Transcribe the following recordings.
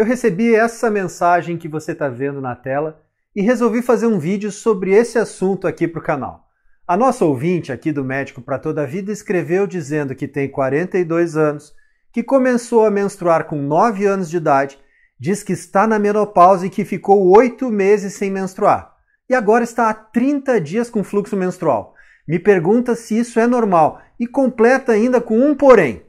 eu recebi essa mensagem que você está vendo na tela e resolvi fazer um vídeo sobre esse assunto aqui para o canal. A nossa ouvinte aqui do Médico para Toda a Vida escreveu dizendo que tem 42 anos, que começou a menstruar com 9 anos de idade, diz que está na menopausa e que ficou 8 meses sem menstruar e agora está há 30 dias com fluxo menstrual. Me pergunta se isso é normal e completa ainda com um porém: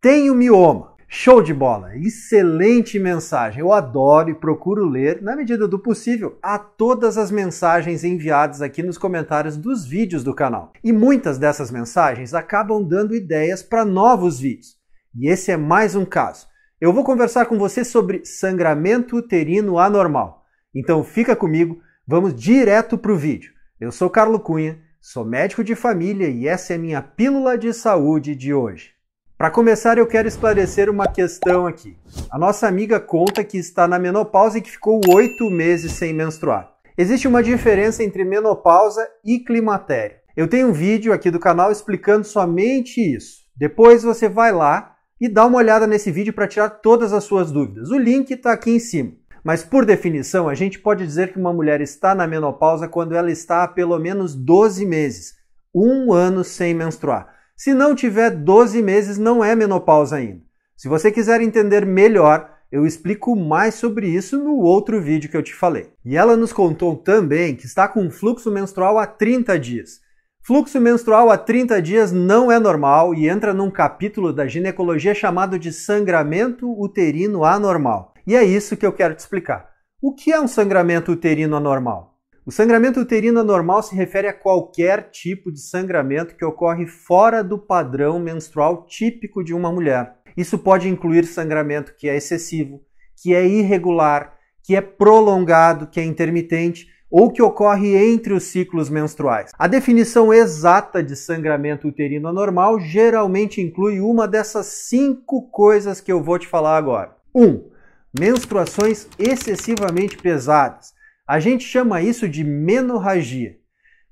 tenho mioma. Show de bola! Excelente mensagem! Eu adoro e procuro ler, na medida do possível, a todas as mensagens enviadas aqui nos comentários dos vídeos do canal. E muitas dessas mensagens acabam dando ideias para novos vídeos. E esse é mais um caso. Eu vou conversar com você sobre sangramento uterino anormal. Então fica comigo, vamos direto para o vídeo. Eu sou Carlo Cunha, sou médico de família e essa é a minha pílula de saúde de hoje. Para começar, eu quero esclarecer uma questão aqui. A nossa amiga conta que está na menopausa e que ficou oito meses sem menstruar. Existe uma diferença entre menopausa e climatério. Eu tenho um vídeo aqui do canal explicando somente isso. Depois você vai lá e dá uma olhada nesse vídeo para tirar todas as suas dúvidas. O link está aqui em cima. Mas, por definição, a gente pode dizer que uma mulher está na menopausa quando ela está há pelo menos 12 meses, um ano sem menstruar. Se não tiver 12 meses, não é menopausa ainda. Se você quiser entender melhor, eu explico mais sobre isso no outro vídeo que eu te falei. E ela nos contou também que está com fluxo menstrual há 30 dias. Fluxo menstrual há 30 dias não é normal e entra num capítulo da ginecologia chamado de sangramento uterino anormal. E é isso que eu quero te explicar. O que é um sangramento uterino anormal? O sangramento uterino anormal se refere a qualquer tipo de sangramento que ocorre fora do padrão menstrual típico de uma mulher. Isso pode incluir sangramento que é excessivo, que é irregular, que é prolongado, que é intermitente ou que ocorre entre os ciclos menstruais. A definição exata de sangramento uterino anormal geralmente inclui uma dessas cinco coisas que eu vou te falar agora. 1. Um, menstruações excessivamente pesadas a gente chama isso de menorragia.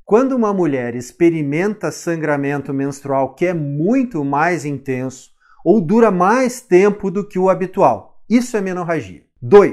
Quando uma mulher experimenta sangramento menstrual que é muito mais intenso ou dura mais tempo do que o habitual, isso é menorragia. 2.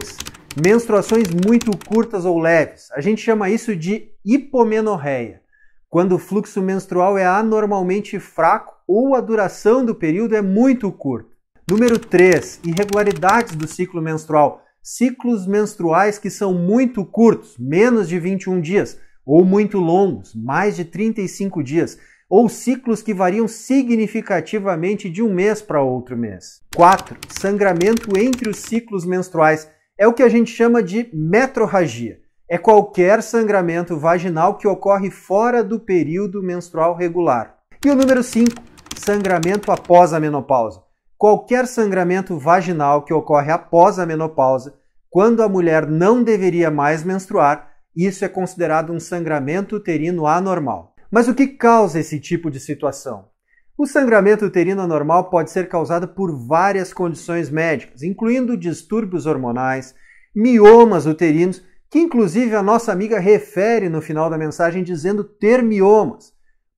Menstruações muito curtas ou leves. A gente chama isso de hipomenorreia, quando o fluxo menstrual é anormalmente fraco ou a duração do período é muito curta. Número 3. Irregularidades do ciclo menstrual ciclos menstruais que são muito curtos, menos de 21 dias, ou muito longos, mais de 35 dias, ou ciclos que variam significativamente de um mês para outro mês. 4. Sangramento entre os ciclos menstruais é o que a gente chama de metrorragia. É qualquer sangramento vaginal que ocorre fora do período menstrual regular. E o número 5, sangramento após a menopausa qualquer sangramento vaginal que ocorre após a menopausa, quando a mulher não deveria mais menstruar, isso é considerado um sangramento uterino anormal. Mas o que causa esse tipo de situação? O sangramento uterino anormal pode ser causado por várias condições médicas, incluindo distúrbios hormonais, miomas uterinos, que inclusive a nossa amiga refere no final da mensagem dizendo ter miomas,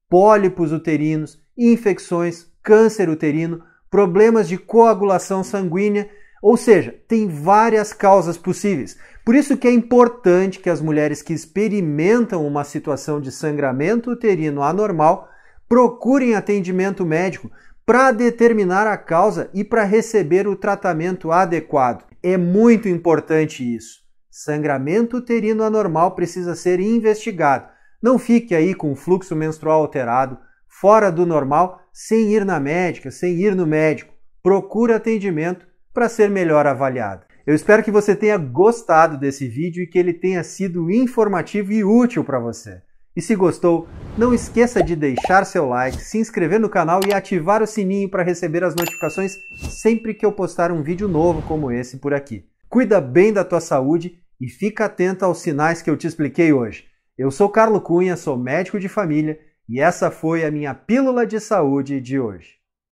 pólipos uterinos, infecções, câncer uterino, problemas de coagulação sanguínea, ou seja, tem várias causas possíveis. Por isso que é importante que as mulheres que experimentam uma situação de sangramento uterino anormal procurem atendimento médico para determinar a causa e para receber o tratamento adequado. É muito importante isso. Sangramento uterino anormal precisa ser investigado. Não fique aí com fluxo menstrual alterado, fora do normal, sem ir na médica, sem ir no médico. Procura atendimento para ser melhor avaliada. Eu espero que você tenha gostado desse vídeo e que ele tenha sido informativo e útil para você. E se gostou, não esqueça de deixar seu like, se inscrever no canal e ativar o sininho para receber as notificações sempre que eu postar um vídeo novo como esse por aqui. Cuida bem da tua saúde e fica atento aos sinais que eu te expliquei hoje. Eu sou Carlo Cunha, sou médico de família e essa foi a minha Pílula de Saúde de hoje.